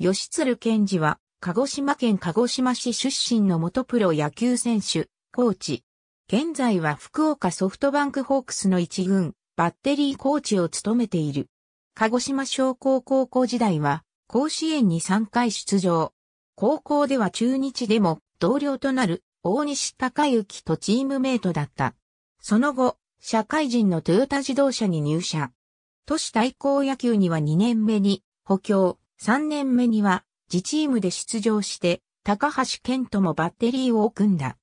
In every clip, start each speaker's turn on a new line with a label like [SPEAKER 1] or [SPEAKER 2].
[SPEAKER 1] 吉鶴健治は、鹿児島県鹿児島市出身の元プロ野球選手、コーチ。現在は福岡ソフトバンクホークスの一軍、バッテリーコーチを務めている。鹿児島商工高校時代は、甲子園に3回出場。高校では中日でも、同僚となる大西隆之とチームメイトだった。その後、社会人のトヨタ自動車に入社。都市対抗野球には2年目に補強、3年目には自チームで出場して、高橋健ともバッテリーを組んだ。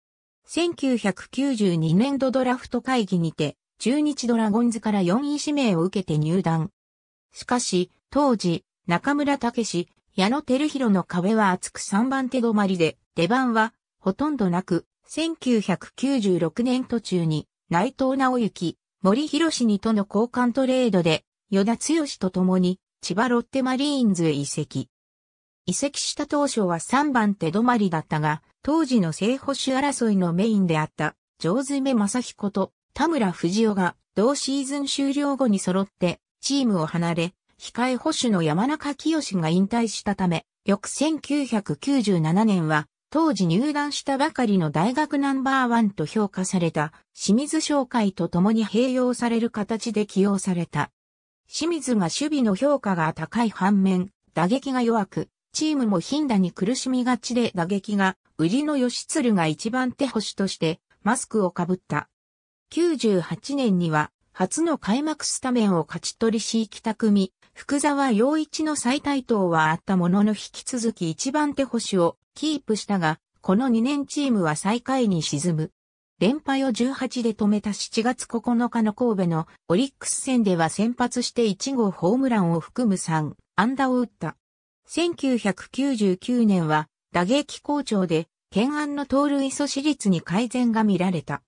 [SPEAKER 1] 1992年度ドラフト会議にて、中日ドラゴンズから4位指名を受けて入団。しかし、当時、中村武史、矢野照弘の壁は厚く3番手止まりで、出番はほとんどなく、1996年途中に内藤直之、森博にとの交換トレードで、与田剛と共に千葉ロッテマリーンズへ移籍。移籍した当初は3番手止まりだったが、当時の正捕手争いのメインであった、上爪正彦と田村藤夫が同シーズン終了後に揃ってチームを離れ、控え捕手の山中清が引退したため、翌1997年は当時入団したばかりの大学ナンバーワンと評価された清水商会と共に併用される形で起用された。清水が守備の評価が高い反面、打撃が弱く、チームも頻打に苦しみがちで打撃が、売りの吉鶴が一番手星として、マスクをかぶった。98年には、初の開幕スタメンを勝ち取りし北組、福沢陽一の再対等はあったものの引き続き一番手星をキープしたが、この2年チームは最下位に沈む。連敗を18で止めた7月9日の神戸のオリックス戦では先発して1号ホームランを含む3安打を打った。1999年は打撃好調で、懸案の盗塁阻止率に改善が見られた。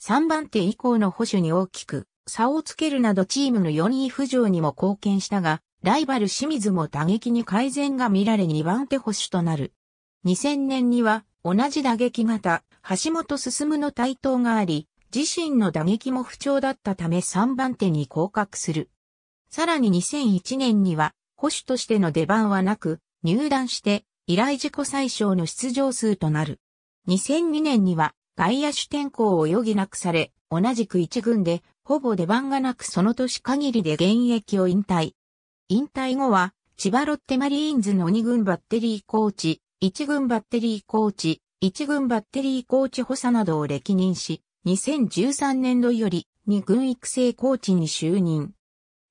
[SPEAKER 1] 3番手以降の保守に大きく差をつけるなどチームの4位浮上にも貢献したが、ライバル清水も打撃に改善が見られ2番手保守となる。2000年には同じ打撃型橋本進の台頭があり、自身の打撃も不調だったため3番手に降格する。さらに2001年には、保守としての出番はなく、入団して、依頼自己最小の出場数となる。2002年には、外野手転向を余儀なくされ、同じく一軍で、ほぼ出番がなくその年限りで現役を引退。引退後は、千葉ロッテマリーンズの2軍バッテリーコーチ、1軍バッテリーコーチ、1軍バッテリーコーチ補佐などを歴任し、2013年度より2軍育成コーチに就任。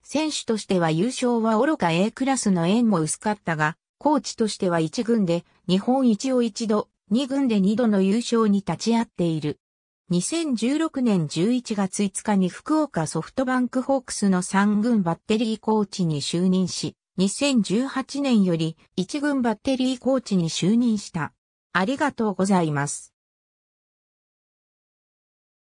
[SPEAKER 1] 選手としては優勝は愚か A クラスの縁も薄かったが、コーチとしては1軍で日本一を一度、2軍で2度の優勝に立ち会っている。2016年11月5日に福岡ソフトバンクホークスの3軍バッテリーコーチに就任し、2018年より1軍バッテリーコーチに就任した。ありがとうございます。